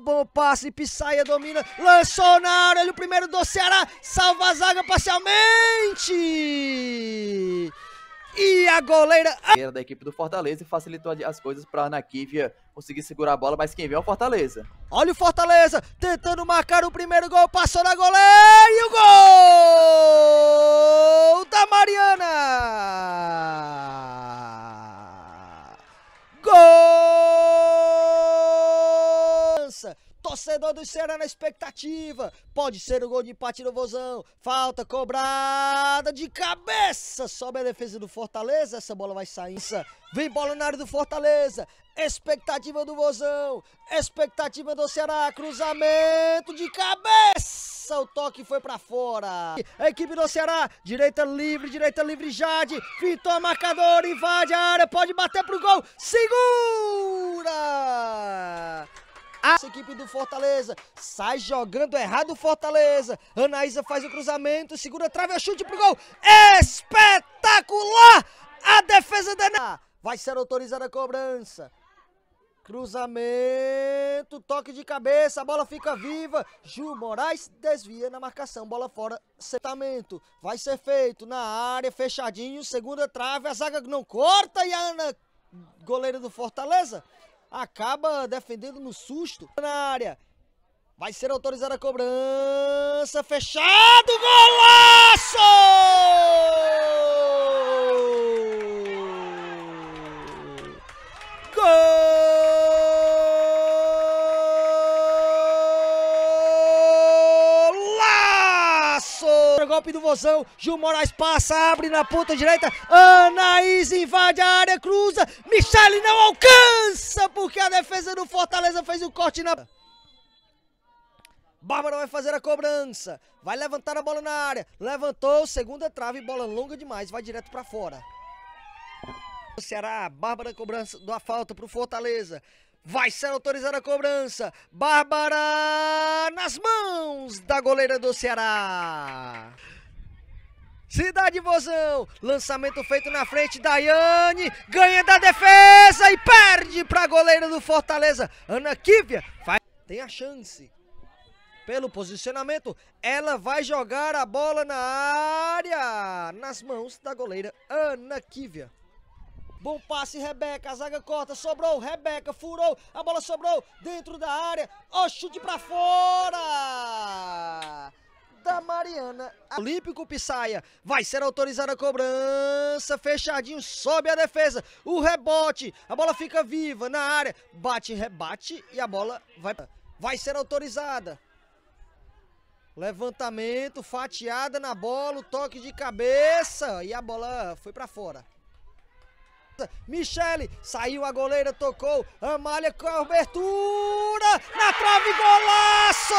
bom passe, Pisaia domina, lançou na área, olha o primeiro do Ceará, salva a zaga parcialmente! E a goleira da equipe do Fortaleza e facilitou as coisas para a Anakívia conseguir segurar a bola, mas quem vem é o Fortaleza. Olha o Fortaleza tentando marcar o primeiro gol, passou na goleira e o gol! torcedor do Ceará na expectativa. Pode ser o gol de empate do Vozão. Falta cobrada de cabeça. Sobe a defesa do Fortaleza. Essa bola vai sair. Vem bola na área do Fortaleza. Expectativa do Vozão. Expectativa do Ceará. Cruzamento de cabeça. O toque foi para fora. A equipe do Ceará. Direita livre, direita livre. Jade. Fitou a marcador. Invade a área. Pode bater pro gol. Segura equipe do Fortaleza. Sai jogando errado o Fortaleza. Anaísa faz o cruzamento, segura a trave, é chute pro gol. Espetacular! A defesa da... Vai ser autorizada a cobrança. Cruzamento, toque de cabeça, a bola fica viva. Gil Moraes desvia na marcação, bola fora, setamento. Vai ser feito na área, fechadinho, segunda trave, a zaga não corta e a Ana, goleira do Fortaleza, acaba defendendo no susto. Na área, vai ser autorizada a cobrança, fechado, golaço! golpe do Vozão. Gil Moraes passa, abre na ponta direita. Anaís invade a área, cruza. Michele não alcança, porque a defesa do Fortaleza fez o um corte na. Bárbara vai fazer a cobrança. Vai levantar a bola na área. Levantou, segunda trave, bola longa demais, vai direto para fora. O Ceará, Bárbara cobrança da falta para o Fortaleza. Vai ser autorizada a cobrança. Bárbara nas mãos da goleira do Ceará. Cidade Vozão, lançamento feito na frente, Daiane, ganha da defesa e perde para a goleira do Fortaleza, Ana Kívia, faz... tem a chance, pelo posicionamento, ela vai jogar a bola na área, nas mãos da goleira Ana Kívia. Bom passe, Rebeca. A zaga corta, sobrou. Rebeca furou. A bola sobrou dentro da área. Ó, chute pra fora! Da Mariana. Olímpico Pisaia. Vai ser autorizada a cobrança. Fechadinho, sobe a defesa. O rebote. A bola fica viva na área. Bate, rebate e a bola vai. Vai ser autorizada. Levantamento, fatiada na bola, o toque de cabeça e a bola foi para fora meta. Michele saiu a goleira, tocou. Amália com a abertura. Na trave, golaço!